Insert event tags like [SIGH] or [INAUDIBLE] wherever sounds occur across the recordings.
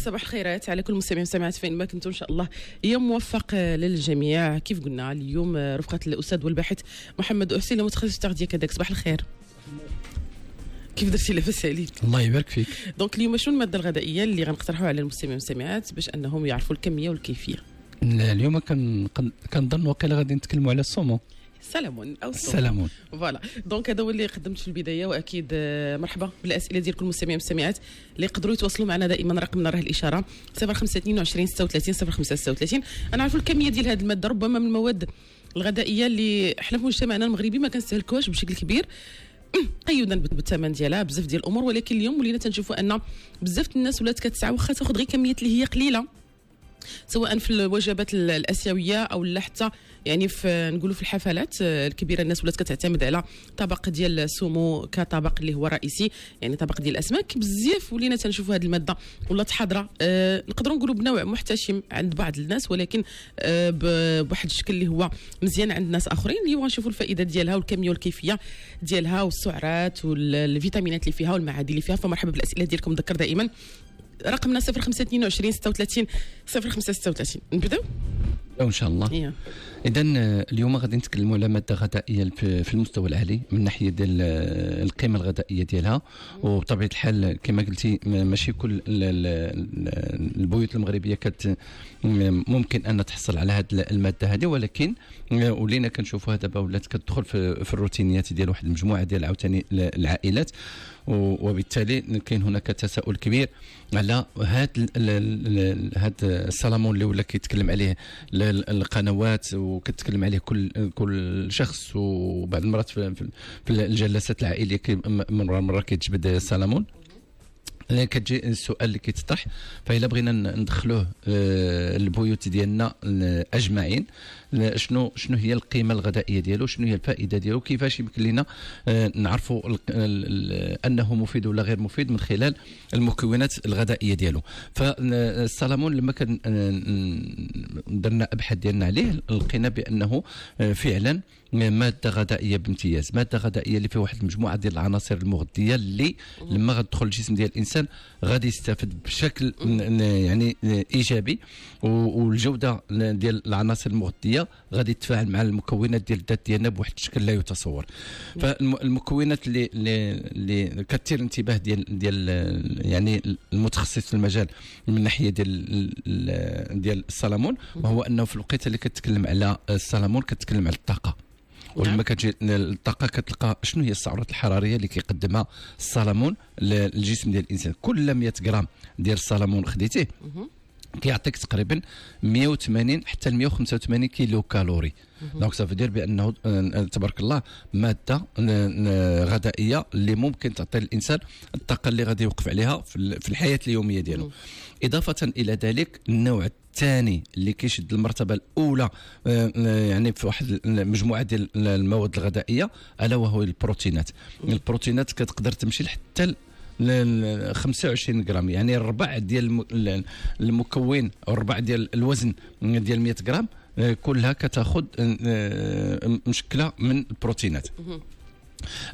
صباح الخيرات على كل مستمعين سمعت فين ما كنتم ان شاء الله يوم موفق للجميع كيف قلنا اليوم رفقه الاستاذ والباحث محمد حسين المتخصص التغذيه كذلك صباح الخير كيف درتي لاباس عليك الله يبارك فيك دونك اليوم شنو الماده الغذائيه اللي غنقترحوها على المستمعين والمستمعات باش انهم يعرفوا الكميه والكيفيه اليوم كنظن وقيلا غادي نتكلموا على الصومون سلمون او سلمون فوالا دونك هذا هو اللي قدمت في البدايه واكيد آه، مرحبا بالاسئله ديال كل المستمعين والمستمعات اللي يقدروا يتواصلوا معنا دائما رقمنا راه الاشاره 0522 36 05 36 انا عارف الكميه ديال هذه الماده ربما من المواد الغذائيه اللي احنا في مجتمعنا المغربي ما كنستهلكوهاش بشكل كبير قيودا [CLEARS THROAT] بالثمن ديالها بزاف ديال الامور ولكن اليوم ولينا تنشوفوا ان بزاف الناس ولات كتسعى واخا تاخذ غير كميه اللي هي قليله سواء في الوجبات الاسيويه او حتى يعني في نقولوا في الحفلات آه، الكبيره الناس ولات كتعتمد على طبق ديال السومو كطبق اللي هو رئيسي يعني طبق ديال الاسماك بزاف ولينا تنشوفوا هذه الماده ولات حاضره آه، نقدروا نقولوا بنوع محتشم عند بعض الناس ولكن آه، بواحد الشكل اللي هو مزيان عند ناس اخرين اللي غنشوفوا نشوفوا الفائده ديالها والكميه والكيفيه ديالها والسعرات والفيتامينات اللي فيها والمعادن اللي فيها فمرحبا بالاسئله ديالكم ذكر دائما رقمنا 0522 36 0536 نبداو ان شاء الله إيه. اذا آه، اليوم غادي نتكلموا على ماده غذائيه في المستوى العالي من ناحيه ديال آه، القيمه الغذائيه ديالها وبطبيعه الحال كما قلتي ماشي كل البيوت المغربيه كت ممكن ان تحصل على هذه الماده هذه ولكن آه، ولينا كنشوفوها دابا ولات كتدخل في الروتينيات ديال واحد المجموعه ديال عاوتاني العائلات وبالتالي كاين هناك تساؤل كبير على هذا هذا السلامون اللي ولا كيتكلم عليه القنوات وكتكلم عليه كل كل شخص وبعض المرات في الجلسات العائليه مره مره كيتجبد السلامون لان كتجي السؤال اللي كيتطرح فإلا بغينا ندخلوه آه، البيوت ديالنا آه، اجمعين شنو شنو هي القيمه الغذائيه ديالو شنو هي الفائده ديالو كيفاش يمكن لنا آه، نعرفوا انه مفيد ولا غير مفيد من خلال المكونات الغذائيه ديالو فالسلمون لما كان درنا ابحاث ديالنا عليه لقينا بانه آه، فعلا آه، ماده غذائيه بامتياز ماده غذائيه اللي فيها واحد المجموعه ديال العناصر المغذيه اللي لما غتدخل الجسم ديال الانسان غادي يستافد بشكل يعني آه، ايجابي والجوده ديال العناصر المغذيه غادي تتفاعل مع المكونات ديال الذات ديالنا بواحد الشكل لا يتصور فالمكونات اللي اللي كثير الانتباه ديال ديال يعني المتخصص في المجال من الناحيه ديال ديال الصالمون هو انه في الوقيته اللي كتكلم على السلامون كتكلم على الطاقه نعم. ولما كتجي الطاقه كتلقى شنو هي السعرات الحراريه اللي كيقدمها السلامون للجسم ديال الانسان كل 100 غرام ديال السلامون خديتيه كيعطيك تقريبا 180 حتى 185 كيلو كالوري دونك سافو دير بانه آه، تبارك الله ماده آه، آه، غذائيه اللي ممكن تعطي الانسان الطاقه اللي غادي يوقف عليها في الحياه اليوميه ديالو اضافه الى ذلك النوع الثاني اللي كيشد المرتبه الاولى يعني في واحد المجموعه ديال المواد الغذائيه الا وهو البروتينات البروتينات كتقدر تمشي حتى ل 25 غرام يعني الربع ديال المكون او الربع ديال الوزن ديال 100 غرام آه، كلها كتاخذ آه، آه، مشكله من البروتينات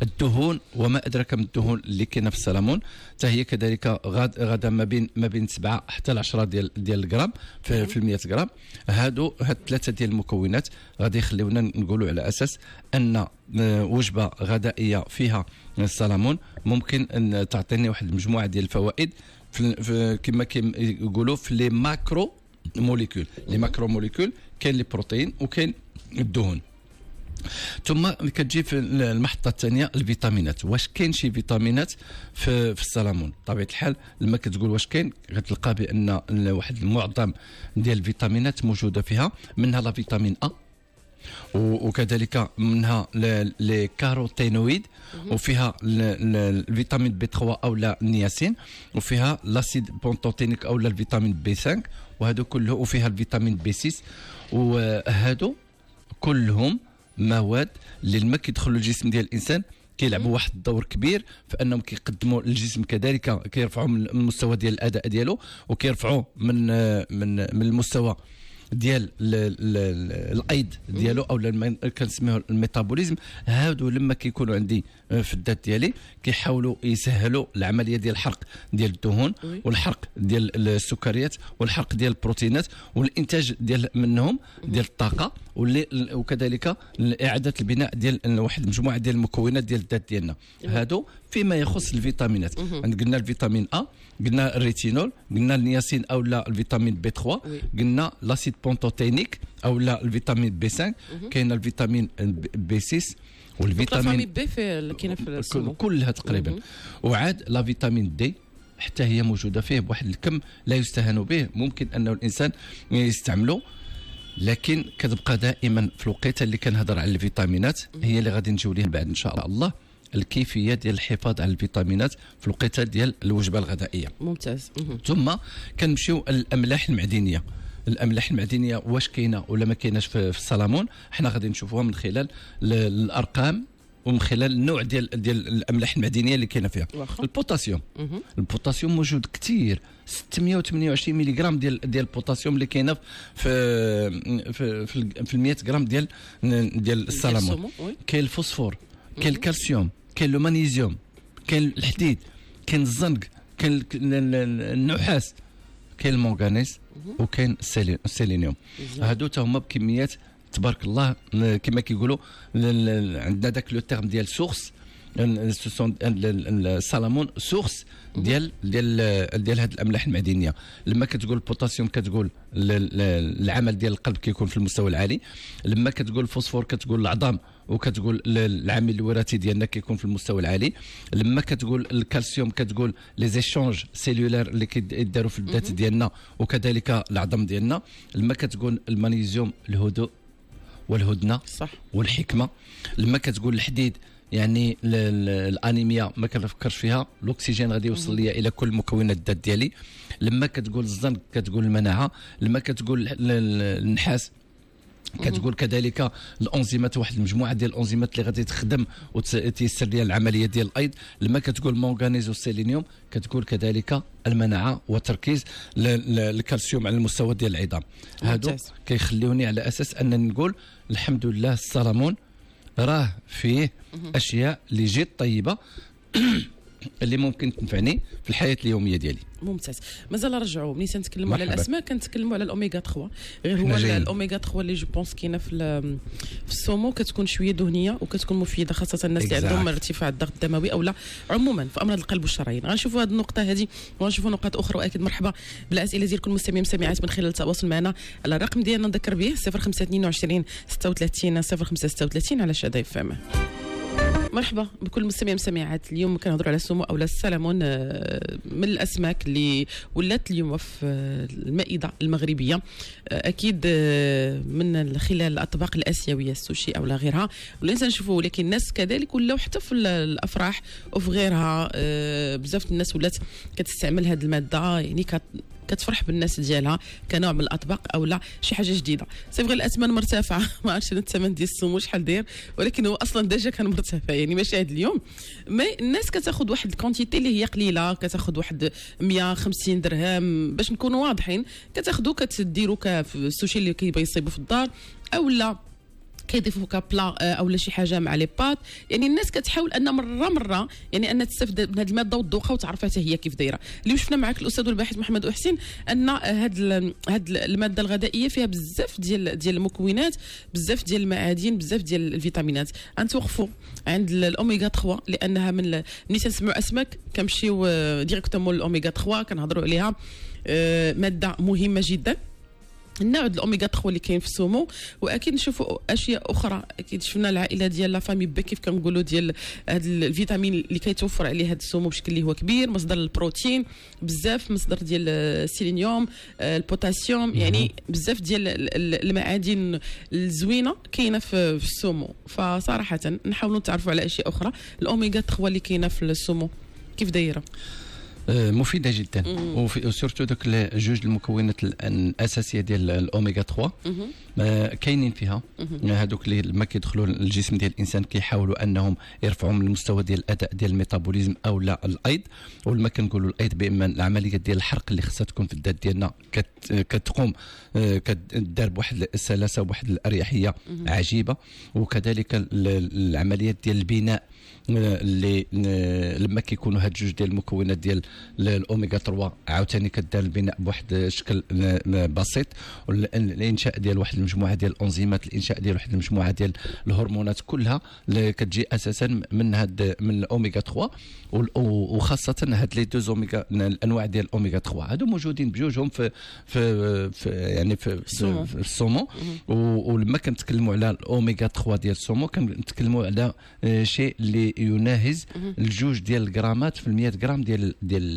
الدهون وما ادراك من الدهون اللي كاينه في السلمون حتى هي كذلك غاد غدا ما بين ما بين 7 حتى 10 ديال ديال الغرام في, في 100 غرام هادو هاد ثلاثه ديال المكونات غادي يخليونا نقولوا على اساس ان وجبه غذائيه فيها السلمون ممكن ان تعطيني واحد المجموعه ديال الفوائد كما كيقولوا في لي ماكرو موليكول لي ماكرو موليكول كاين لي بروتين وكاين الدهون ثم كتجي في المحطه الثانيه الفيتامينات واش كاين شي فيتامينات في, في السلمون بطبيعه الحال لما كتقول واش كاين غتلقى بان واحد المعظم ديال الفيتامينات موجوده فيها منها لا فيتامين ا وكذلك منها لي كاروتينويد وفيها الفيتامين بي 3 او لا النياسين وفيها لاسيد بونتوتينيك او لا الفيتامين بي 5 وهذو كله وفيها الفيتامين بي 6 وهادو كلهم مواد اللي لما كيدخلوا الجسم ديال الانسان كيلعبوا واحد الدور كبير في انهم كيقدموا للجسم كذلك كيرفعوا من المستوى ديال الاداء ديالو وكيرفعوا من من من المستوى ديال الايض ديالو او كنسميوه الميتابوليزم هادو لما كيكونوا عندي آه، في الذات ديالي كيحاولوا يسهلوا العمليه ديال الحرق ديال الدهون والحرق ديال السكريات والحرق ديال البروتينات والانتاج ديال منهم ديال الطاقه وكذلك اعاده البناء ديال واحد المجموعه ديال المكونات ديال الذات ديالنا إيه. هادو فيما يخص الفيتامينات قلنا الفيتامين ا قلنا الريتينول قلنا النياسين او لا الفيتامين بي 3 قلنا لاسيد بونتوتينيك او لا الفيتامين بي 5 كاين الفيتامين بي 6 والفيتامين بي في كاينه في السمو كلها تقريبا وعاد لا فيتامين دي حتى هي موجوده فيه بواحد الكم لا يستهان به ممكن انه الانسان يستعمله لكن كتبقى دائما في الوقيته اللي كنهضر على الفيتامينات هي اللي غادي نجيو ليها بعد ان شاء الله الكيفيه ديال الحفاظ على الفيتامينات في الوقيته ديال الوجبه الغذائيه ممتاز ثم كنمشيو الاملاح المعدنيه الاملاح المعدنيه واش كاينه ولا ما كايناش في الصالمون حنا غادي نشوفوها من خلال الارقام ومن خلال النوع ديال ديال الاملاح المعدنيه اللي كاينه فيها البوتاسيوم البوتاسيوم موجود كثير 628 ملغ ديال ديال البوتاسيوم اللي كاينه في في في, ال 100 غرام ديال ديال الصالمون كاين الفوسفور كاين الكالسيوم كاين المغنيسيوم كاين الحديد كاين الزنك كاين النحاس كاين المنغنيز وكاين السيلينيوم هادو تاهما هما بكميات تبارك الله كما كيقولوا عندنا داك لو تيرم ديال سورس السالمون سورس ديال ديال ديال هاد الاملاح المعدنيه لما كتقول البوتاسيوم كتقول العمل ديال القلب كيكون في المستوى العالي لما كتقول الفوسفور كتقول العظام وكتقول العامل الوراثي ديالنا كيكون في المستوى العالي لما كتقول الكالسيوم كتقول لي زيشونج سيلولار اللي كيداروا في الذات ديالنا وكذلك العظم ديالنا لما كتقول المغنيزيوم الهدوء والهدنه صح والحكمه لما كتقول الحديد يعني الانيميا ما كنفكرش فيها الاكسجين غادي يوصل ليا الى كل مكونات الذات ديالي لما كتقول الزنك كتقول المناعه لما كتقول النحاس كتقول كذلك الانزيمات واحد المجموعه ديال الانزيمات اللي غادي تخدم وتيسر ليها العمليه ديال الايض لما كتقول مونغانيز والسيلينيوم كتقول كذلك المناعه وتركيز الكالسيوم على المستوى ديال العظام هادو كيخليوني على اساس انني نقول الحمد لله الصلمون راه فيه اشياء اللي جد طيبه [CLEARS THROAT] اللي ممكن تنفعني في الحياه اليوميه ديالي ممتاز مازال رجعوا ملي تنتكلموا على الاسماك كنتكلموا على الاوميغا 3 غير هو الاوميغا 3 اللي جو بونس كاينه في في السومو كتكون شويه دهنيه وكتكون مفيده خاصه الناس اللي عندهم ارتفاع الضغط الدموي او لا عموما في امراض القلب والشرايين غنشوفوا هذه النقطه هذه وغنشوفوا نقاط اخرى واكيد مرحبا بالاسئله ديالكم المستمعين والمستمعات من خلال التواصل معنا على الرقم ديالنا نذكر به 0522 26 0536 على شاده فهمه مرحبا بكل مستمعي مستمعات اليوم كنهضروا على السمو او السلمون آه، من الاسماك اللي ولات اليوم في آه، المائده المغربيه آه، اكيد من خلال الاطباق الاسيويه السوشي او لا غيرها وليس نشوفوا ولكن الناس كذلك ولاو حتى في الافراح وفي غيرها بزاف الناس ولات كتستعمل هذه الماده يعني كتفرح بالناس ديالها كنوع من الاطباق او لا شي حاجه جديده سي فغي الاثمان مرتفعه [LAUGHS] ما عرفتش انا الثمن ديال السمو شحال داير ولكن هو اصلا ديجا كان مرتفع يعني ماشي هذا اليوم مي الناس كتاخذ واحد الكونتيتي اللي هي قليله كتاخذ واحد 150 درهم باش نكونوا واضحين كتاخذوا كتديروا في السوشي اللي كيبغي يصيبوا في الدار او لا كيضيفوا كبلا آه، لا شي حاجه مع لي بات يعني الناس كتحاول ان مره مره يعني ان تستفد من هذه الماده وتذوقها وتعرف حتى هي كيف دايره اللي شفنا معك الاستاذ والباحث محمد وحسين ان آه، هاد هاد الماده الغذائيه فيها بزاف ديال ديال المكونات بزاف ديال المعادن بزاف ديال الفيتامينات غنتوقفوا عند الاوميغا 3 لانها من ملي تنسمعوا اسماك كنمشيو ديريكتومون الاوميغا 3 كنهضروا عليها آه، ماده مهمه جدا نعود الاوميغا 3 اللي كاين في السومو واكيد نشوفوا اشياء اخرى اكيد شفنا العائله ديال لا فامي با كيف كنقولوا ديال هاد الفيتامين اللي كيتوفر عليه هاد السومو بشكل اللي هو كبير مصدر البروتين بزاف مصدر ديال السيلينيوم آه، البوتاسيوم يعني بزاف ديال المعادن الزوينه كاينه في السومو فصراحه نحاولوا نتعرفوا على اشياء اخرى الاوميغا 3 اللي كاينه في السومو كيف دايره آه، مفيده جدا وسورتو دوك جوج المكونات الاساسيه ديال الاوميغا 3 آه، كاينين فيها هذوك آه، اللي ما كيدخلوا الجسم ديال الانسان كيحاولوا انهم يرفعوا من المستوى ديال الاداء ديال الميتابوليزم او لا الايض ولما كنقولوا الايض بما العمليه ديال الحرق اللي خصها تكون في الذات ديالنا كتقوم كدار بواحد السلاسه وواحد الاريحيه عجيبه وكذلك العمليات ديال البناء اللي آه، لما كيكونوا هاد جوج ديال المكونات ديال الاوميغا 3 عاوتاني كدار البناء بواحد الشكل آه، بسيط الانشاء ديال واحد المجموعه ديال الانزيمات الانشاء ديال واحد المجموعه ديال الهرمونات كلها اللي كتجي اساسا من هاد من الاوميغا 3 وخاصه هاد لي دوز اوميغا الانواع ديال الاوميغا 3 هادو موجودين بجوجهم في في, في يعني في, في السومو ولما كنتكلموا على الاوميغا 3 ديال السومو كنتكلموا على آه، شيء اللي يناهز الجوج ديال الجرامات في 100 غرام ديال ديال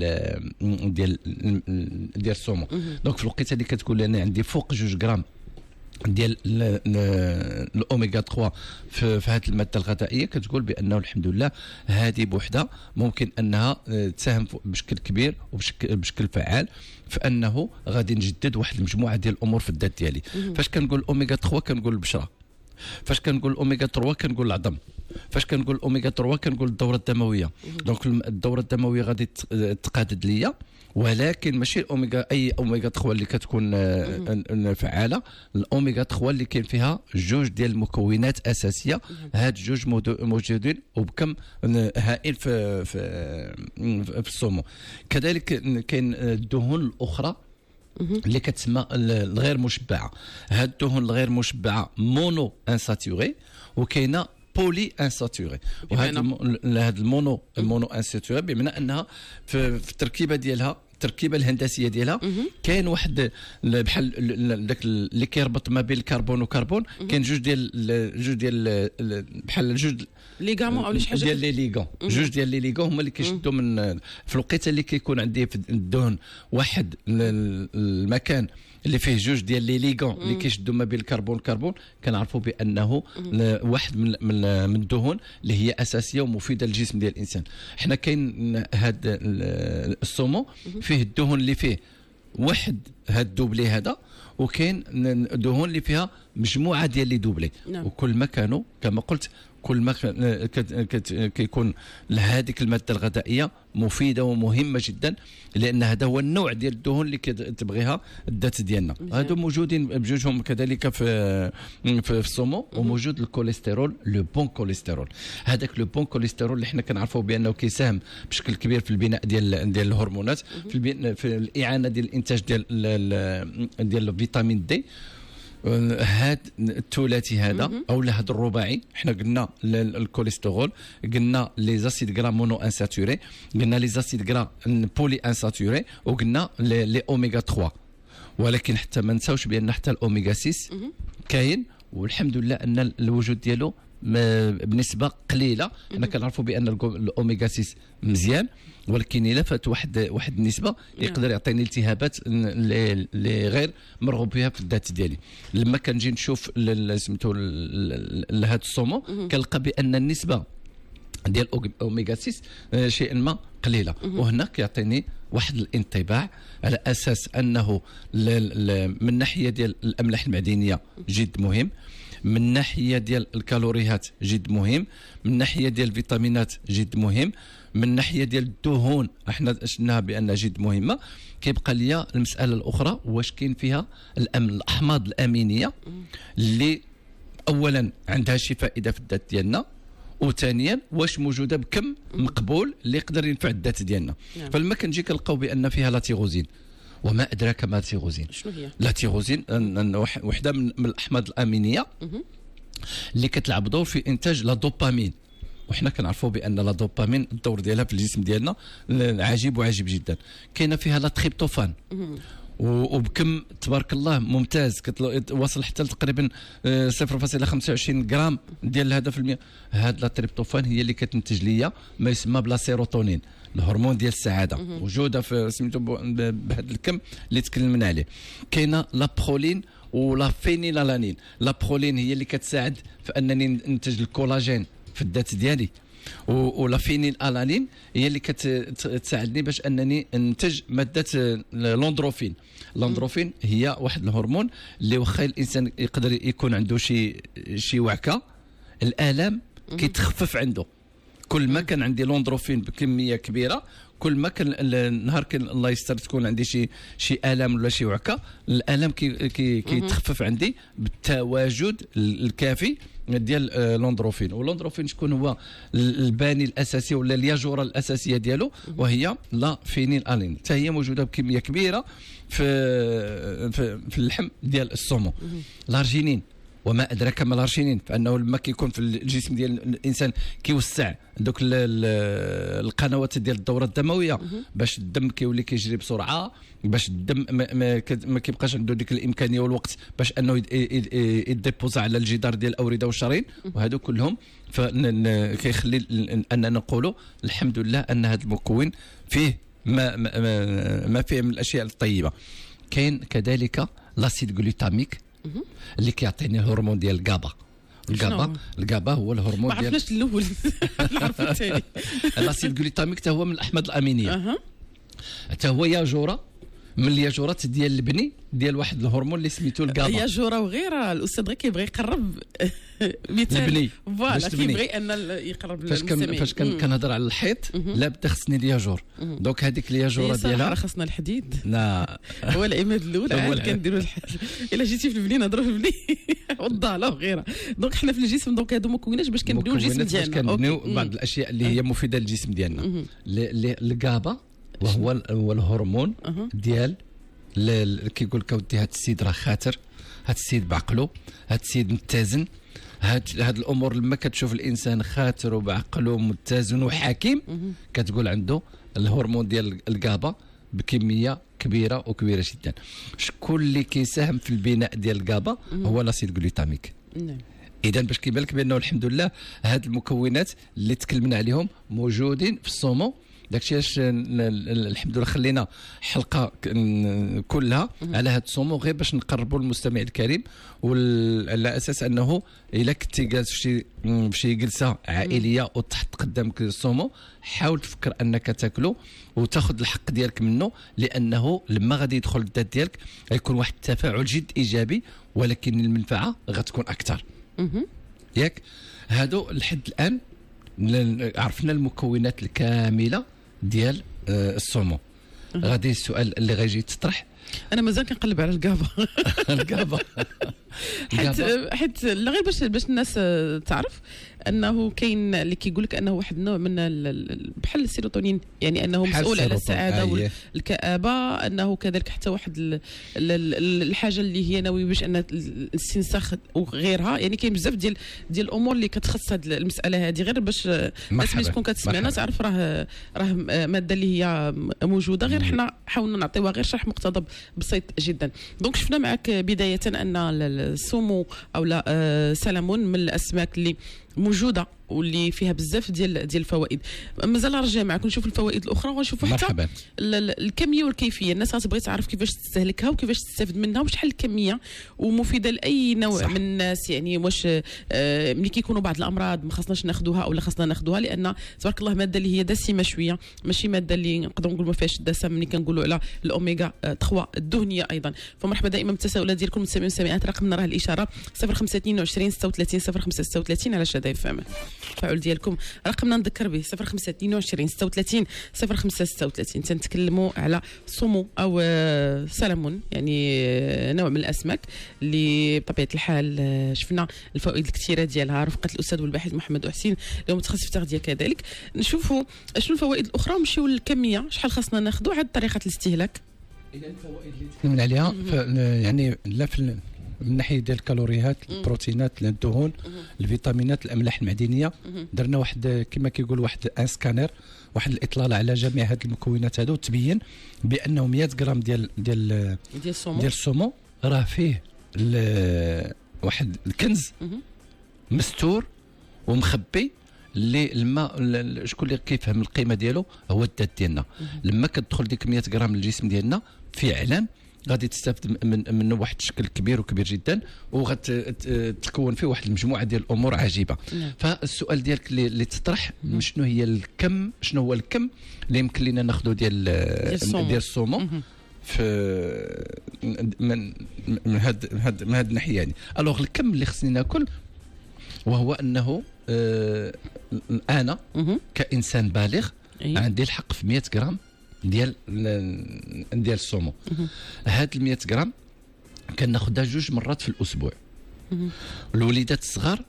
ديال ديال, ديال السومون دونك في الوقيته اللي كتقول انا عندي فوق جوج غرام ديال الاوميغا 3 في, هذه الماده الغذائيه كتقول بانه الحمد لله هذه بوحده ممكن انها آه، تساهم بشكل كبير وبشكل بشكل فعال في انه غادي نجدد واحد المجموعه ديال الامور في الذات ديالي فاش كنقول اوميغا 3 كنقول البشره فاش كنقول اوميغا 3 كنقول العظم فاش كنقول اوميغا 3 كنقول الدوره الدمويه دونك الدوره الدمويه غادي تقادد ليا ولكن ماشي الاوميغا اي اوميغا 3 اللي كتكون آه، فعاله الاوميغا 3 اللي كاين فيها جوج ديال المكونات اساسيه هاد جوج موجودين وبكم هائل في في في الصومو كذلك كاين آه، الدهون الاخرى اللي كتسمى الغير مشبعه هاد الدهون الغير مشبعه مونو انساتوري وكاينه بولي انساتوري وهذا هذا المونو المونو انساتوري بمعنى انها في, في التركيبه ديالها التركيبه الهندسيه ديالها كاين واحد بحال داك اللي كيربط ما بين الكربون وكربون كاين جوج ديال جوج ديال بحال جوج ليغامون او شي حاجه ديال لي ليغون جوج ديال لي ليغون هما اللي كيشدوا من في الوقيته اللي كيكون عندي في الدهن واحد المكان اللي فيه جوج ديال لي ليغون اللي كيشدوا ما بين الكربون الكربون كنعرفوا بانه واحد من من الدهون اللي هي اساسيه ومفيده للجسم ديال الانسان حنا كاين هذا السومو فيه الدهون اللي فيه واحد هاد الدوبلي هذا وكاين الدهون اللي فيها مجموعه ديال لي دوبلي نعم. وكل ما كانوا كما قلت كل ما آه، آه، آه، كيكون هذيك الماده الغذائيه مفيده ومهمه جدا لان هذا هو النوع ديال الدهون اللي كتبغيها الذات ديالنا هادو موجودين بجوجهم كذلك في في الصومو وموجود الكوليسترول لو بون كوليسترول هذاك لو بون كوليسترول اللي حنا كنعرفوا بانه كيساهم بشكل كبير في البناء ديال ديال الهرمونات في, في الاعانه ديال الانتاج ديال ديال الفيتامين دي هاد الثلاثي هذا او هذا الرباعي حنا قلنا الكوليسترول قلنا لي زاسيد غرام مونو انساتوري قلنا لي زاسيد غرام بولي انساتوري وقلنا لي اوميغا 3 ولكن حتى ما نساوش بان حتى الاوميغا 6 كاين والحمد لله ان الوجود ديالو بنسبه قليله حنا كنعرفوا بان الاوميغا 6 مزيان ولكن الا فات واحد واحد النسبه نعم. يقدر يعطيني التهابات اللي غير مرغوب بها في الذات ديالي لما كنجي نشوف سميتو هذا الصومو كنلقى بان النسبه ديال اوميغا 6 آه، شيئا ما قليله وهنا كيعطيني واحد الانطباع على اساس انه من الناحيه ديال الاملاح المعدنيه جد مهم من ناحيه ديال الكالوريات جد مهم من ناحيه ديال الفيتامينات جد مهم من ناحيه ديال الدهون احنا شفناها بانها جد مهمه كيبقى ليا المساله الاخرى واش كاين فيها الامن الاحماض الامينيه اللي اولا عندها شي فائده في الذات ديالنا وثانيا واش موجوده بكم مقبول اللي يقدر ينفع الذات ديالنا نعم. فلما كنجي كنلقاو بان فيها لاتيغوزين وما ادراك ما تيغوزين شنو هي لا تيغوزين وحده من الاحماض الامينيه اللي كتلعب دور في انتاج لا دوبامين وحنا كنعرفوا بان لا دوبامين الدور ديالها في الجسم ديالنا عجيب وعجيب جدا كاينه فيها لا تريبتوفان وبكم تبارك الله ممتاز واصل حتى تقريبا 0.25 آه، غرام ديال هذا في المئه هاد لا تريبتوفان هي اللي كتنتج ليا ما يسمى بلا سيروتونين الهرمون ديال السعاده وجوده في سميتو بهذا الكم اللي تكلمنا عليه كاينه لابرولين ولا فينيلالانين لابرولين هي اللي كتساعد في انني ننتج الكولاجين في الذات ديالي ولا فينيلالانين هي اللي كتساعدني باش انني ننتج ماده لوندروفين لوندروفين هي واحد الهرمون اللي واخا الانسان يقدر يكون عنده شي شي وعكه الالم كيتخفف عنده كل ما كان عندي لوندروفين بكميه كبيره كل ما كان النهار كان الله يستر تكون عندي شي شي الام ولا شي وعكه الالم كي كي كيتخفف عندي بالتواجد الكافي ديال آه، لوندروفين ولوندروفين شكون هو الباني الاساسي ولا الياجوره الاساسيه ديالو وهي لا فينيل الين حتى هي موجوده بكميه كبيره في في, في اللحم ديال الصومو لارجينين وما ادراك ما الهرشينين فانه لما كيكون في الجسم ديال الانسان كيوسع دوك القنوات ديال الدوره الدمويه باش الدم كيولي كيجري بسرعه باش الدم ما كيبقاش عنده ديك الامكانيه والوقت باش انه يديبوزا على الجدار ديال الاورده والشرايين وهادو كلهم كيخلي اننا نقولوا الحمد لله ان هذا المكون فيه ما ما, ما فيه من الاشياء الطيبه كاين كذلك لاسيد جلوتاميك اللي كيعطيني الهرمون ديال الكابا الكابا الكابا هو الهرمون ديال ما عرفناش الاول [LAUGHS] العرف الثاني [LAUGHS] الاسيد جلوتاميك حتى هو من الاحماض الامينيه حتى هو ياجوره من الياجورات ديال البني ديال واحد الهرمون اللي سميتو الكابا ياجوره وغيره الاستاذ غير كيبغي يقرب [LAUGHS] مثال البني فوالا كيبغي ان يقرب فاش كان فاش كان كنهضر على الحيط لابد خصني الياجور دونك هذيك الياجوره إيه، ديالها خصنا الحديد لا [LAUGHS] هو العماد الاول كنديرو كنديروا الا جيتي في البني نهضروا في البني [LAUGHS] والضاله وغيره دونك حنا في الجسم دونك هادو مكونات باش كنبنيو الجسم ديالنا باش كنبنيو بعض الاشياء اللي هي مفيده للجسم ديالنا الكابا وهو الهرمون ديال كيقول لك اودي هذا السيد راه خاطر هذا السيد بعقله هذا السيد متزن هاد, هاد الامور لما كتشوف الانسان خاطر وبعقله متزن وحكيم كتقول عنده الهرمون ديال الكابا بكميه كبيره وكبيره جدا شكون اللي كيساهم في البناء ديال الكابا هو لاسيد جلوتاميك نعم اذا باش كيبان لك بانه الحمد لله هاد المكونات اللي تكلمنا عليهم موجودين في الصومون داكشي علاش الحمد لله خلينا حلقه كلها على هاد الصومو غير باش نقربوا المستمع الكريم وعلى اساس انه الا كنتي جالس في شي جلسه عائليه وتحط قدامك الصومو حاول تفكر انك تاكله وتاخذ الحق ديالك منه لانه لما غادي يدخل الذات ديالك غيكون واحد التفاعل جد ايجابي ولكن المنفعه غتكون اكثر ياك هادو لحد الان عرفنا المكونات الكامله ديال آه، السومو غادي السؤال اللي غيجي تطرح انا مازال كنقلب على الكابا [LAUGHS] الكابا [LAUGHS] حيت حيت غير باش باش الناس آه، تعرف انه كاين اللي كيقول لك انه واحد النوع من بحال السيروتونين يعني انه مسؤول على السعاده آه والكابه إيه. انه كذلك حتى واحد الحاجه اللي هي ناوي باش ان الاستنساخ وغيرها يعني كاين بزاف ديال ديال الامور اللي كتخص هذه المساله هذه غير باش آه، الناس اللي تكون كتسمعنا تعرف راه راه ماده اللي هي موجوده غير حنا حاولنا نعطيوها غير شرح مقتضب بسيط جدا دونك شفنا معك بدايه ان السومو او لا آه، سلمون من الاسماك اللي موجوده واللي فيها بزاف ديال ديال الفوائد مازال نرجع معكم نشوف الفوائد الاخرى ونشوفوا حتى مرحبا. الكميه والكيفيه الناس غتبغي تعرف كيفاش تستهلكها وكيفاش تستافد منها وشحال الكميه ومفيده لاي نوع صح. من الناس يعني واش آه ملي كيكونوا بعض الامراض ما خصناش ناخذوها ولا خصنا ناخذوها لان تبارك الله ماده اللي هي دسمه شويه ماشي ماده اللي نقدروا نقولوا ما فيهاش الدسم ملي كنقولوا على الاوميغا 3 آه، الدهنيه ايضا فمرحبا دائما بالتساؤلات ديالكم مستمعين والمستمعات رقمنا راه الاشاره 05 22 36 05 36 على شاده فهم التفاعل ديالكم رقمنا نذكر به 05 22 36 05 36 تنتكلموا على صومو او آه، سلمون يعني آه، نوع من الاسماك اللي بطبيعه الحال آه، شفنا الفوائد الكثيره ديالها رفقه الاستاذ والباحث محمد حسين اللي هو متخصص في التغذيه كذلك نشوفوا شنو الفوائد الاخرى ونمشيو للكميه شحال خاصنا ناخذوا عاد طريقه الاستهلاك اذا الفوائد اللي تكلمنا عليها يعني لا في من ناحيه ديال الكالوريات البروتينات الدهون الفيتامينات الاملاح المعدنيه درنا واحد كما كيقول واحد ان سكانر واحد الاطلاله على جميع هذه المكونات هذو تبين بانه 100 غرام ديال ديال ديال السومو ديال السومو راه فيه واحد الكنز مستور ومخبي اللي لما شكون اللي كيفهم القيمه ديالو هو الذات ديالنا لما كتدخل ديك 100 غرام للجسم ديالنا فعلا غادي تستافد من من واحد الشكل كبير وكبير جدا وغتكون فيه واحد المجموعه ديال الامور عجيبه نعم. فالسؤال ديالك اللي تطرح نعم. شنو هي الكم شنو هو الكم اللي يمكن لنا ناخذه ديال ديال الصومون في من من هاد من هاد من هاد الناحيه يعني الوغ الكم اللي خصني ناكل وهو انه آه انا كانسان بالغ إيه. عندي الحق في 100 غرام ديال ديال السومو هاد ال 100 غرام كناخذها جوج مرات في الاسبوع الوليدات الصغار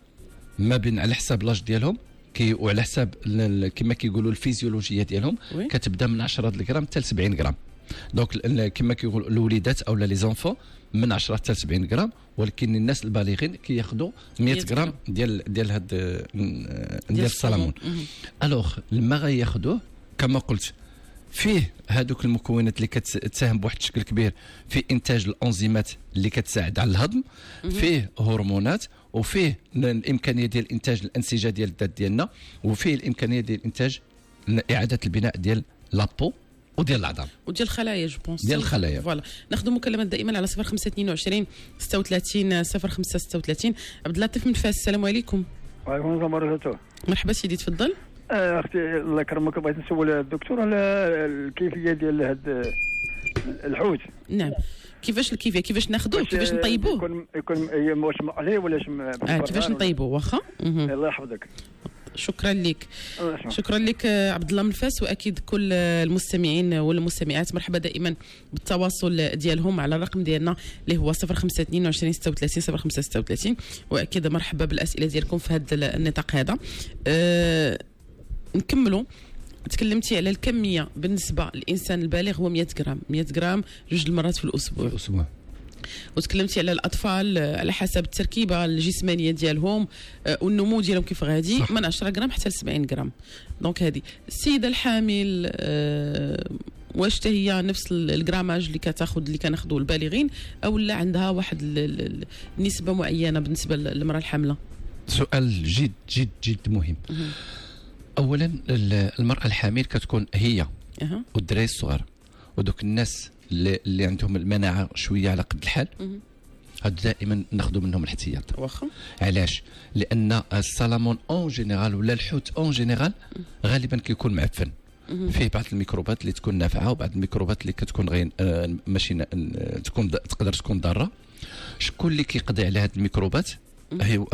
ما بين على حساب لاج ديالهم كي وعلى حساب كما كيقولوا الفيزيولوجيه ديالهم كتبدا من 10 غرام حتى ل 70 غرام دونك كما كيقولوا الوليدات او لي زونفو من 10 حتى 70 غرام ولكن الناس البالغين كياخذوا 100 غرام ديال ديال هاد ديال الصالمون الوغ الما غياخذوه كما قلت فيه هذوك المكونات اللي كتساهم بواحد الشكل كبير في انتاج الانزيمات اللي كتساعد على الهضم فيه هرمونات وفيه الامكانيه ديال انتاج الانسجه ديال الذات ديالنا وفيه الامكانيه ديال انتاج اعاده البناء ديال لابو وديال العظام وديال الخلايا جو بونس ديال الخلايا فوالا ناخذ مكالمات دائما على 0522 36 05 36 عبد اللطيف من فاس السلام عليكم وعليكم السلام ورحمه الله مرحبا سيدي تفضل آه، اختي الله يكرمك بغيت نسول الدكتور على الكيفيه ديال هاد الحوت نعم كيفاش الكيفيه كيفاش ناخذوه كيفاش نطيبوه يكون يكون واش مقلي ولا آه كيفاش نطيبوه واخا الله يحفظك شكرا لك شكرا لك آه، عبد الله من فاس واكيد كل آه، المستمعين والمستمعات مرحبا دائما بالتواصل ديالهم على الرقم ديالنا اللي هو 0522 36 0536 واكيد مرحبا بالاسئله ديالكم في هذا النطاق هذا أه نكملوا تكلمتي على الكميه بالنسبه للانسان البالغ هو 100 غرام 100 غرام جوج المرات في الاسبوع في الاسبوع وتكلمتي على الاطفال آه، على حسب التركيبه الجسمانيه ديالهم آه، والنمو ديالهم كيف غادي من 10 غرام حتى ل 70 غرام دونك هذه السيده الحامل آه، واش حتى هي نفس الجراماج اللي كتاخذ اللي كناخذوا البالغين او لا عندها واحد النسبه معينه بالنسبه للمراه الحامله سؤال جد جد جد مهم اولا المراه الحامل كتكون هي والدراري الصغار ودوك الناس اللي, اللي عندهم المناعه شويه على قد الحال هاد دائما ناخذوا منهم الاحتياط واخا علاش لان السلمون اون جينيرال ولا الحوت اون جينيرال غالبا كيكون معفن فيه بعض الميكروبات اللي تكون نافعه وبعض الميكروبات اللي كتكون غير آه، ماشي تكون تقدر تكون ضاره شكون اللي كيقضي على هاد الميكروبات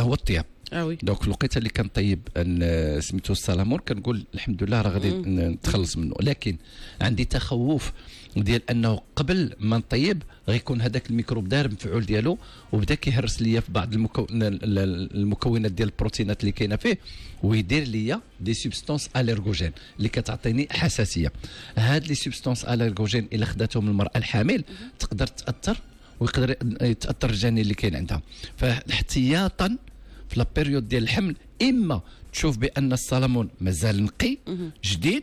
هو الطياب آوي. آه دونك الوقيته اللي كنطيب آه، سميتو السلامور كنقول الحمد لله راه غادي نتخلص منه لكن عندي تخوف ديال انه قبل ما نطيب غيكون هذاك الميكروب داير مفعول ديالو وبدا كيهرس ليا في بعض المكونات ديال البروتينات اللي كاينه فيه ويدير ليا دي سبستانس اليرغوجين اللي كتعطيني حساسيه هاد لي سبستانس اليرغوجين الا خداتهم المراه الحامل تقدر تاثر ويقدر يتاثر الجنين اللي كاين عندها فاحتياطا في لابيريود ديال الحمل اما تشوف بان الصالمون مازال نقي جديد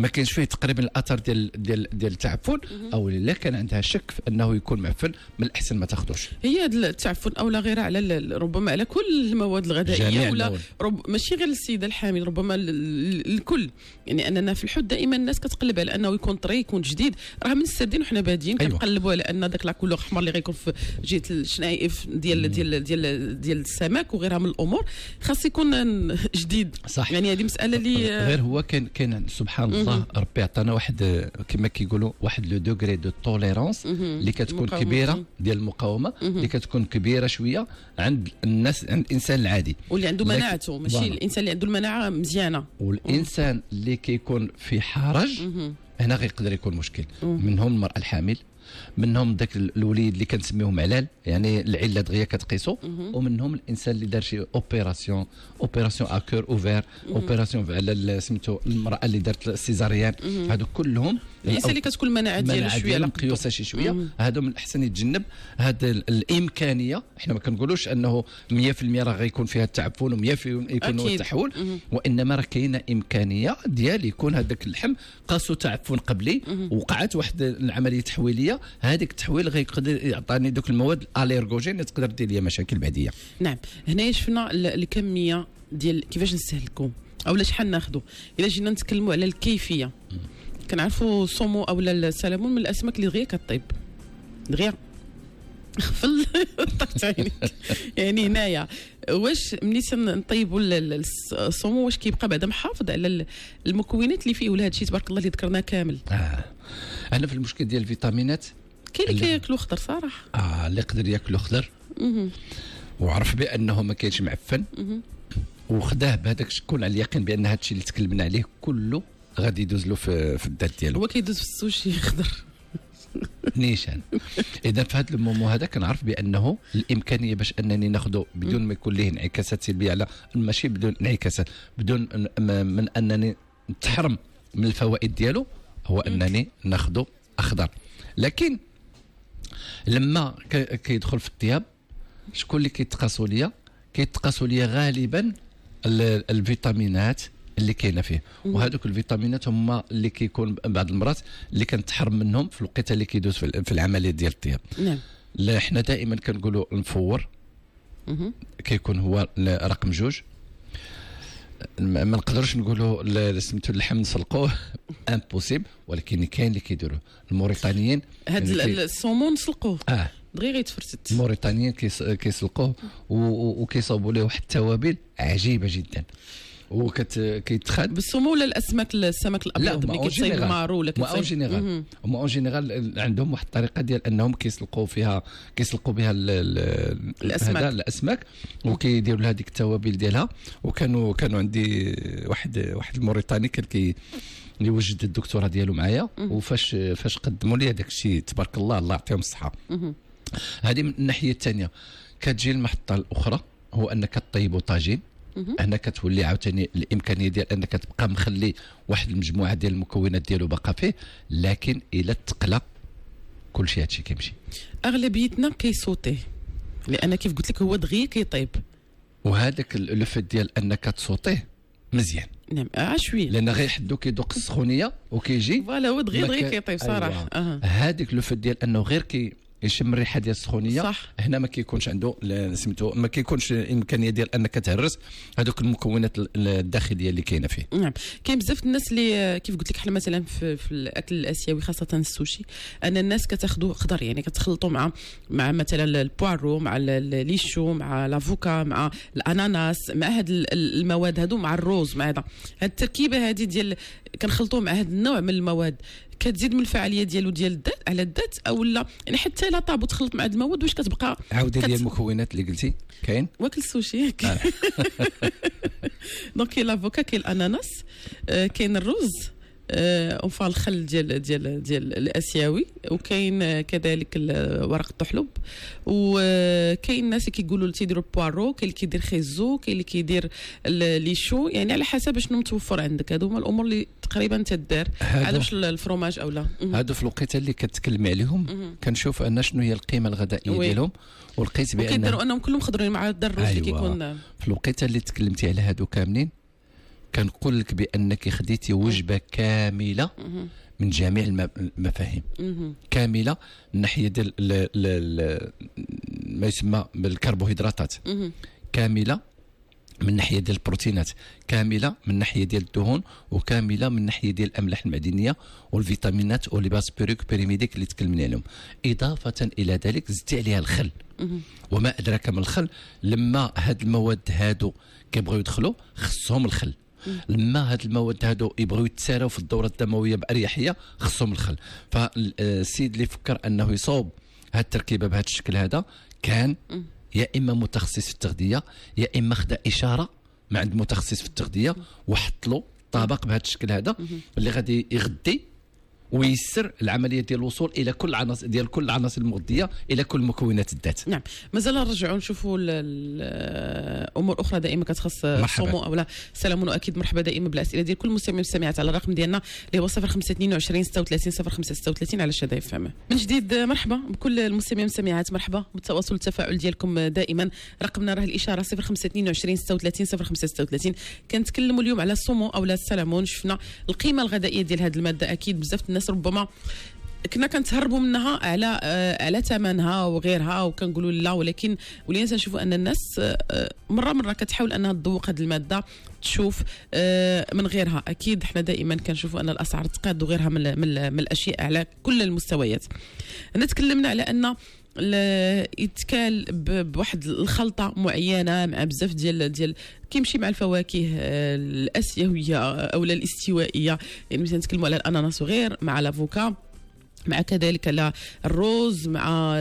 ما كانش فيه تقريبا الاثر ديال ديال ديال التعفن او لا كان عندها شك في انه يكون معفن من الاحسن ما تاخذوش هي التعفن او لا غير على ربما على كل المواد الغذائيه ولا رب ماشي غير السيده الحامل ربما الكل يعني اننا في الحوت دائما الناس كتقلب على انه يكون طري يكون جديد راه من السردين وحنا بادين أيوة. كنقلبوا على ان داك لاكولور احمر اللي غيكون في جهه الشنايف ديال ديال ديال ديال السمك وغيرها من الامور خاص يكون جديد صح يعني هذه مساله اللي غير هو كان كان سبحان الله الله ربي عطانا واحد كما كيقولوا واحد لو دوغري دو توليرونس اللي كتكون مقاومة. كبيره ديال المقاومه اللي كتكون كبيره شويه عند الناس عند الانسان العادي واللي عنده مناعته ماشي الانسان اللي عنده المناعه مزيانه والانسان اللي كيكون في حرج هنا غيقدر يكون مشكل منهم المراه الحامل منهم ذاك الوليد اللي كنسميهم علال يعني العله دغيا كتقيسو ومنهم الانسان اللي دار شي اوبيراسيون اوبيراسيون اكور اوفير اوبيراسيون على سميتو المراه اللي دارت السيزاريان هادو كلهم الانسان اللي كتكون المناعه ديالو شويه على مقيوسه شي شويه هذا من الاحسن يتجنب هذا الامكانيه حنا ما كنقولوش انه 100% راه غيكون فيها التعفن و100% يكون هو التحول وانما راه كاينه امكانيه ديال يكون هذاك اللحم قاسو تعفن قبلي وقعت واحد العمليه تحويليه هذيك التحويل غيقدر يعطاني دوك المواد الاليرجوجين اللي تقدر دير لي مشاكل بعديه نعم هنا شفنا الكميه ديال كيفاش نستهلكو او شحال ناخذوا الا جينا نتكلموا على الكيفيه كنعرفوا الصومو اولا السلمون من الاسماك اللي دغيا كطيب دغيا خفل [LAUGHS] [LAUGHS] طقت عينيك يعني هنايا واش ملي نطيبوا الصومو واش كيبقى بعدا محافظ على المكونات اللي فيه ولا هادشي تبارك الله اللي ذكرناه كامل اه انا في المشكل ديال الفيتامينات كاين اللي كياكلوا خضر صراحه اه اللي يقدر ياكلوا خضر وعرف بانه ما كاينش معفن وخداه بهذاك الشكون على اليقين بان هادشي اللي تكلمنا عليه كله غادي يدوز له في, في الدار ديالو هو كيدوز في السوشي خضر [LAUGHS] نيشان اذا في هذا المومو هذا كنعرف بانه الامكانيه باش انني ناخذه بدون ما يكون ليه انعكاسات سلبيه على ماشي بدون انعكاسات بدون من انني نتحرم من الفوائد ديالو هو انني ناخذه اخضر لكن لما كيدخل في الثياب شكون اللي كيتقاسوا ليا كيتقاسوا ليا غالبا الفيتامينات اللي كاينه فيه وهذوك الفيتامينات هما اللي كيكون بعض المرات اللي كنتحرم منهم في الوقت اللي كيدوز في العمليه ديال الطياب نعم حنا دائما كنقولوا المفور كيكون هو رقم جوج ما نقدروش نقولوا سميتو اللحم نسلقوه امبوسيبل [LAUGHS] ولكن كاين اللي كيديروه الموريتانيين هاد الصومون نسلقوه اه دغيا غيتفرتت الموريتانيين كيسلقوه وكيصوبوا ليه واحد التوابل عجيبه جدا وكيتخاد بالسمو ولا الاسماك السمك الابيض اللي كيصيد مارو ولا كيصيد اون جينيرال هما اون جينيرال عندهم واحد الطريقه ديال انهم كيسلقوا فيها كيسلقوا بها الاسماك الاسماك وكيديروا لها ديك التوابل ديالها وكانوا كانوا عندي واحد واحد الموريتاني كان كي اللي وجد الدكتوره ديالو معايا وفاش فاش قدموا لي هذاك الشيء تبارك الله الله يعطيهم الصحه هذه من الناحيه الثانيه كتجي المحطه الاخرى هو انك طيبوا طاجين هنا كتولي عاوتاني الامكانيه ديال انك تبقى مخلي واحد المجموعه ديال المكونات ديالو باقا فيه لكن الى تقلى كل شيء هادشي كيمشي اغلبيتنا كيصوتيه لان كيف قلت لك هو دغيا كيطيب وهذاك لوفيت ديال انك تصوتيه مزيان نعم اه شويه لان غير حدو كيدوق السخونيه وكيجي فوالا هو دغيا دغيا كيطيب صراحه أيوة. هذيك لوفيت ديال انه غير كي يشم الريحه ديال السخونيه صح. هنا ما كيكونش عنده سميتو ما كيكونش الامكانيه ديال انك تهرس هذوك المكونات الداخليه اللي كاينه فيه نعم كاين بزاف الناس اللي كيف قلت لك حنا مثلا في, في الاكل الاسيوي خاصه السوشي ان الناس كتاخذوا خضر يعني كتخلطوا مع مع مثلا البوارو مع ليشو مع لافوكا مع الاناناس مع هاد المواد هادو مع الروز مع هذا هاد التركيبه هذه ديال كنخلطوا مع هاد النوع من المواد كتزيد من الفعاليه ديالو ديال الذات على الذات او لا يعني حتى الا طاب وتخلط مع هاد المواد واش كتبقى عاوده كت... ديال المكونات اللي قلتي كاين واكل السوشي ياك آه. [LAUGHS] دونك كاين لافوكا كاين الاناناس آه، كاين الرز اونفا آه، الخل ديال ديال ديال الاسيوي وكاين آه، كذلك ورق الطحلب وكاين الناس اللي كيقولوا اللي تيديروا بوارو كاين اللي كيدير خيزو كاين اللي كيدير لي شو يعني على حسب شنو متوفر عندك هادو هما الامور اللي تقريبا تدار هذا واش الفروماج او لا هادو في الوقيته اللي كتكلمي عليهم كنشوف ان شنو هي القيمه الغذائيه ديالهم ولقيت بان كيديروا انهم كلهم خضرين مع الدروج اللي أيوة. كيكون في الوقيته اللي تكلمتي على هادو كاملين كنقول لك بانك خديتي وجبه كامله من جميع المفاهيم كامله من ناحيه ديال ما يسمى بالكربوهيدراتات كامله من ناحيه ديال البروتينات كامله من ناحيه ديال الدهون وكامله من ناحيه ديال الاملاح المعدنيه والفيتامينات والباسبيريك بيريميديك اللي تكلمنا عليهم اضافه الى ذلك زدتي عليها الخل وما ادراك ما الخل لما هاد المواد هادو كيبغيو يدخلوا خصهم الخل لما هاد المواد هادو يبغيو يتساراو في الدوره الدمويه باريحيه خصهم الخل فالسيد اللي فكر انه يصوب هاد التركيبه بهذا الشكل هذا كان يا اما متخصص في التغذيه يا اما خدا اشاره مع عند متخصص في التغذيه وحط له طبق بهذا الشكل هذا اللي غادي يغذي ويسر العمليه ديال الوصول الى كل عناصر ديال كل العناصر المغذيه الى كل مكونات الذات نعم مازال نرجعوا نشوفوا امور اخرى دائما كتخص الصوم او لا سلام واكيد مرحبا دائما بالاسئله ديال كل مستمع والمستمعات على الرقم ديالنا اللي هو 0522 36 0536 على شاده فهم من جديد مرحبا بكل المستمعين والمستمعات مرحبا بالتواصل والتفاعل ديالكم دائما رقمنا راه الاشاره 0522 36 0536 كنتكلموا اليوم على الصومو او لا السلمون شفنا القيمه الغذائيه ديال هذه الماده اكيد بزاف الناس الناس ربما كنا كنتهربوا منها على آه، على ثمنها وغيرها وكنقولوا لا ولكن ولينا تنشوفوا ان الناس آه، مره مره كتحاول انها تذوق هذه الماده تشوف آه، من غيرها اكيد حنا دائما كنشوفوا ان الاسعار تقاد وغيرها من, من, من الاشياء على كل المستويات هنا تكلمنا على ان يتكال بواحد الخلطه معينه مع بزاف ديال ديال كيمشي مع الفواكه آه، الاسيويه او الاستوائيه يعني مثلا نتكلموا على الاناناس صغير مع لافوكا مع كذلك على الروز مع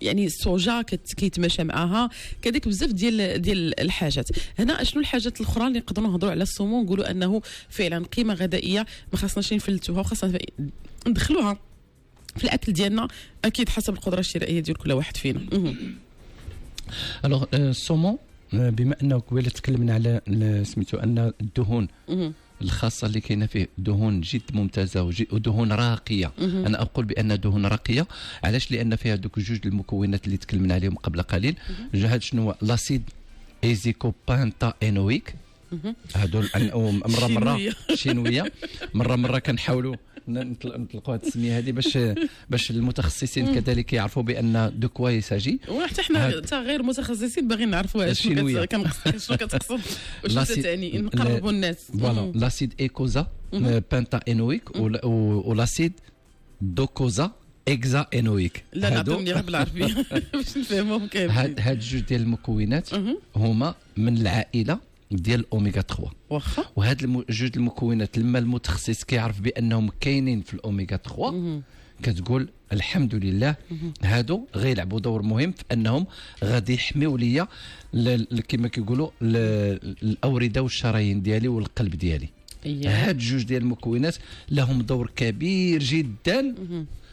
يعني السوجا كيتماشى معاها كذلك بزاف ديال ديال الحاجات هنا شنو الحاجات الاخرى اللي نقدروا نهضروا على الصومون ونقولوا انه فعلا قيمه غذائيه ما خصناش نفلتوها وخاصنا ندخلوها في الاكل ديالنا اكيد حسب القدره الشرائيه ديال كل واحد فينا الوغ السومون euh, euh, بما انه قبيله تكلمنا على سميتو ان الدهون الخاصه اللي كاينه فيه دهون جد ممتازه ودهون راقيه مه. انا اقول بان دهون راقيه علاش لان فيها دوك جوج المكونات اللي تكلمنا عليهم قبل قليل جهاد شنو لاسيد ايزيكوبانتا انويك هادو مره مره شينويه مره مره كنحاولوا نطلقوا هذه التسميه هذه باش باش المتخصصين كذلك يعرفوا بان دو كوا يساجي وحتى حنا حتى غير متخصصين باغيين نعرفوا [LAUGHS] شنو كتقصد [LAUGHS] وشنو تعني نقربوا الناس فوالا لاسيد ايكوزا بانتا انويك ولاسيد دوكوزا اكزا انويك لا نعطيني غير بالعربيه [LAUGHS] باش نفهمهم كاملين هاد جوج ديال المكونات هما من العائله ديال الاوميغا 3 واخا وهاد جوج المكونات لما المتخصص كيعرف بانهم كاينين في الاوميغا 3 كتقول الحمد لله هادو غيلعبوا دور مهم في انهم غادي يحميوا ليا كما كيقولوا الاورده والشرايين ديالي والقلب ديالي هاد جوج ديال المكونات لهم دور كبير جدا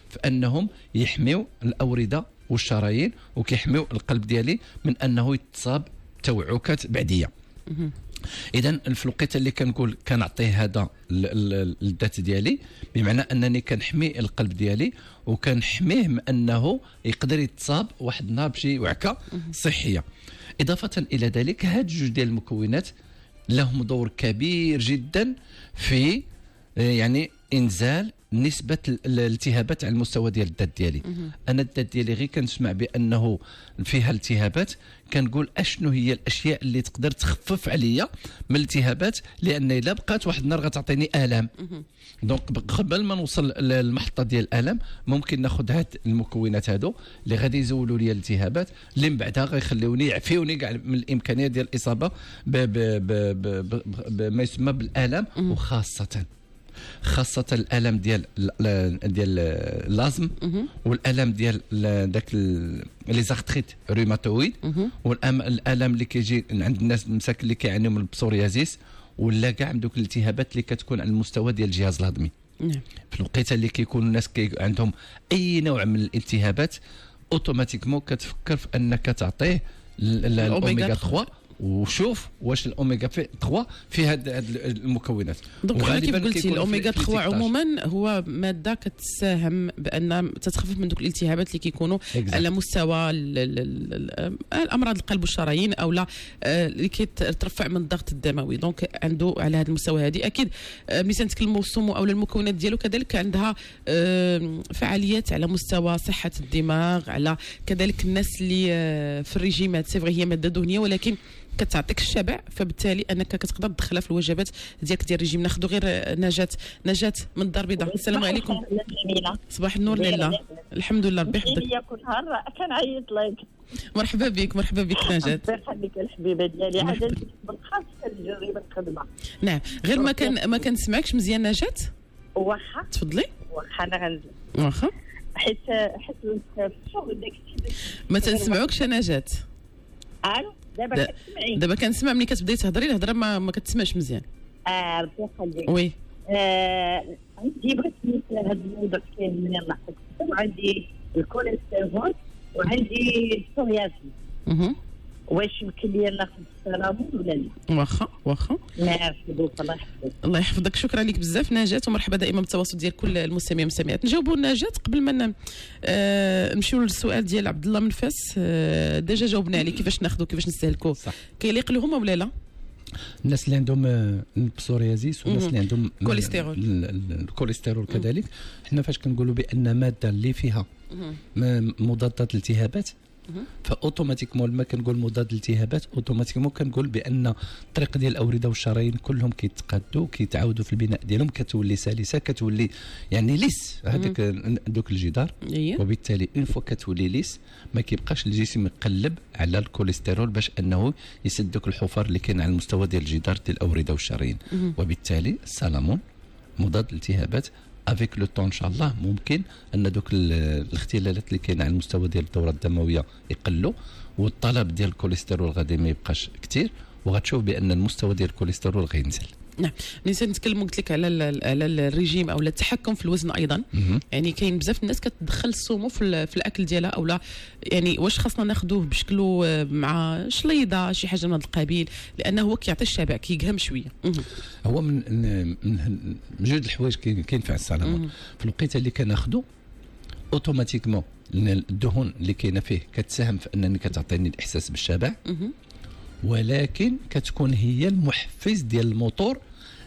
في انهم يحميوا الاورده والشرايين وكيحميوا القلب ديالي من انه يتصاب بتوعكات بعديه اذا في الوقت اللي كنقول كنعطي هذا الذات ديالي بمعنى انني كنحمي القلب ديالي وكنحميه من انه يقدر يتصاب واحد النهار بشي وعكه صحيه اضافه الى ذلك هاد جوج ديال المكونات لهم دور كبير جدا في آه، يعني انزال نسبه الالتهابات على المستوى ديال الدات ديالي انا الدات ديالي غير كنسمع بانه فيها التهابات كنقول اشنو هي الاشياء اللي تقدر تخفف عليا من الالتهابات لان الا بقات واحد النهار غتعطيني الام دونك قبل ما نوصل للمحطه ديال الالم ممكن ناخذ هاد المكونات هادو اللي غادي يزولوا لي الالتهابات اللي من بعدها غيخليوني يعفيوني كاع من الامكانيه ديال الاصابه بما يسمى بالالم وخاصه خاصه الالم ديال ديال اللازم والالم ديال داك لي زارتريت روماتويد والالم اللي كيجي عند الناس المساكن اللي كيعانيو من البسوريازيس ولا كاع دوك الالتهابات اللي كتكون على المستوى ديال الجهاز الهضمي نعم. في الوقيته اللي كيكونوا الناس كي عندهم اي نوع من الالتهابات اوتوماتيكمون كتفكر في انك تعطيه الاوميغا 3 وشوف واش الاوميغا 3 في هاد, المكونات دونك كيف قلتي الاوميغا 3 عموما هو ماده كتساهم بان تتخفف من دوك الالتهابات اللي كيكونوا على مستوى الامراض القلب والشرايين او لا آه، اللي كترفع من الضغط الدموي دونك عنده على هذا المستوى هذه اكيد آه، ملي تنتكلموا السمو او المكونات ديالو كذلك عندها فعاليات على مستوى صحه الدماغ على كذلك الناس اللي آه، في الريجيمات سي هي ماده دهنيه ولكن كتعطيك الشبع فبالتالي انك كتقدر تدخلها في الوجبات ديالك ديال الريجيم ناخذوا غير نجاة نجاة من الدار البيضاء السلام عليكم صباح النور ليلى الحمد لله ربي يحفظك كل نهار كنعيط لك مرحبا بك مرحبا بك نجاة الله يخليك الحبيبه ديالي عاد بالخاص كتجرب الخدمه نعم غير ما كان ما كنسمعكش مزيان نجاة واخا تفضلي واخا انا غنزيد واخا حيت حيت في الشغل داك الشيء ما تنسمعوكش نجاة الو دابا كتسمعي دابا كنسمع ملي كتبداي تهضري الهضره ما, ما كتسمعش مزيان اه ربي يخليك وي آه، عندي بغيت نسال هذا الموضوع كامل من عندي الكوليسترول وعندي السوريازيس واش يمكن لي ناخذ الترامون ولا لا واخا واخا الله يحفظك الله يحفظك شكرا لك بزاف نجاة ومرحبا دائما بالتواصل ديال كل المستمعين والمستمعات نجاوبوا نجاة قبل ما آه نمشيو للسؤال ديال عبد الله من فاس آه ديجا جاوبنا عليه كيفاش ناخذوا كيفاش نستهلكوا كيليق لهم ولا لا؟ الناس اللي عندهم آه، البسوريازيس والناس اللي عندهم آه، الكوليسترول الكوليسترول كذلك حنا فاش كنقولوا بان ماده اللي فيها مضادات الالتهابات فاوتوماتيكمون لما كنقول مضاد الالتهابات اوتوماتيكمون كنقول بان الطريق ديال الاورده والشرايين كلهم كيتقادوا كيتعاودوا في البناء ديالهم كتولي سلسه كتولي يعني ليس هذاك دوك الجدار أيوه. وبالتالي اون فوا كتولي ليس ما كيبقاش الجسم يقلب على الكوليسترول باش انه يسد دوك الحفر اللي كاين على المستوى ديال الجدار ديال الاورده والشرايين وبالتالي السلامون مضاد الالتهابات افيك لو طون ان شاء الله ممكن ان دوك الاختلالات اللي كاينه على المستوى ديال الدوره الدمويه يقلوا والطلب ديال الكوليسترول غادي ما يبقاش كثير وغتشوف بان المستوى ديال الكوليسترول غينزل نعم نسيت نتكلم قلت لك على على الريجيم او التحكم في الوزن ايضا مم. يعني كاين بزاف الناس كتدخل الصومو في, في الاكل ديالها او لا يعني واش خاصنا ناخذوه بشكله آه، مع شليضه شي حاجه من هذا القبيل لانه هو كيعطي الشبع كيقهم شويه مم. هو من من جوج الحوايج كينفع السلامه في الوقيته اللي كناخذو اوتوماتيكمون الدهون اللي كاينه فيه كتساهم في انني كتعطيني الاحساس بالشبع ولكن كتكون هي المحفز ديال الموتور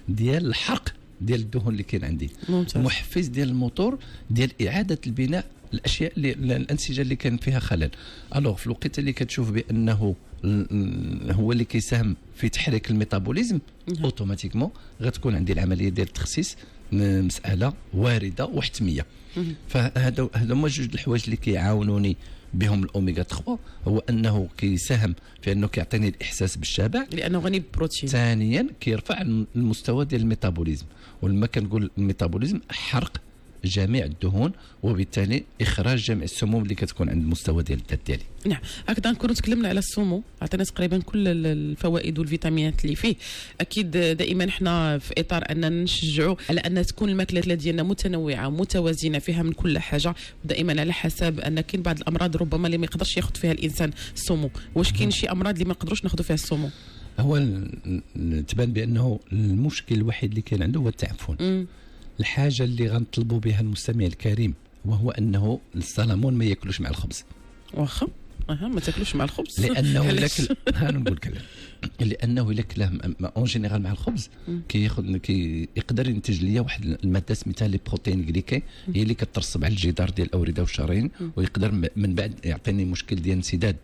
ديال الحرق ديال الدهون اللي كاين عندي ممتاز. محفز ديال الموتور ديال اعاده البناء الاشياء اللي الانسجه اللي كان فيها خلل الوغ في الوقت اللي كتشوف بانه هو اللي كيساهم في تحريك الميتابوليزم نعم. اوتوماتيكمون غتكون عندي العمليه ديال التخسيس مساله وارده وحتميه فهذا هما جوج الحوايج اللي كيعاونوني بهم الاوميغا 3 هو انه كيساهم في انه كيعطيني الاحساس بالشبع لانه غني بالبروتين ثانيا كيرفع المستوى ديال الميتابوليزم ولما كنقول الميتابوليزم حرق جميع الدهون وبالتالي اخراج جميع السموم اللي كتكون عند المستوى ديال الذات ديالي نعم هكذا نكونوا تكلمنا على السموم عطينا تقريبا كل الفوائد والفيتامينات اللي فيه اكيد دائما حنا في اطار اننا نشجعوا على ان تكون الماكله ديالنا متنوعه متوازنه فيها من كل حاجه دائما على حسب ان كاين بعض الامراض ربما اللي ما يقدرش ياخذ فيها الانسان السموم واش كاين شي امراض اللي ما نقدروش ناخذوا فيها السموم هو تبان بانه المشكل الوحيد اللي كان عنده هو التعفن الحاجه اللي غنطلبوا بها المستمع الكريم وهو انه السلمون ما ياكلوش مع الخبز واخا اها ما تاكلوش مع الخبز لانه لك نقول كلام لانه الا كلاه اون جينيرال مع الخبز كياخذ كي يقدر ينتج ليا واحد الماده سميتها لي بروتين غليكي هي اللي كترسب على الجدار ديال الاورده والشرايين ويقدر من بعد يعطيني مشكل ديال انسداد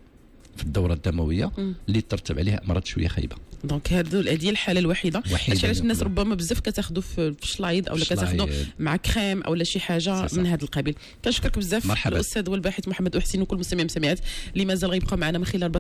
في الدوره الدمويه اللي ترتب عليها امراض شويه خايبه دونك هادو هذه الحاله الوحيده هادشي علاش الناس ربما بزاف كتاخذوا في شلايد او كتاخذوا مع كريم او شي حاجه من هذا القبيل كنشكرك بزاف الاستاذ والباحث محمد وحسين وكل المستمعين والمستمعات اللي مازال غيبقاو معنا من خلال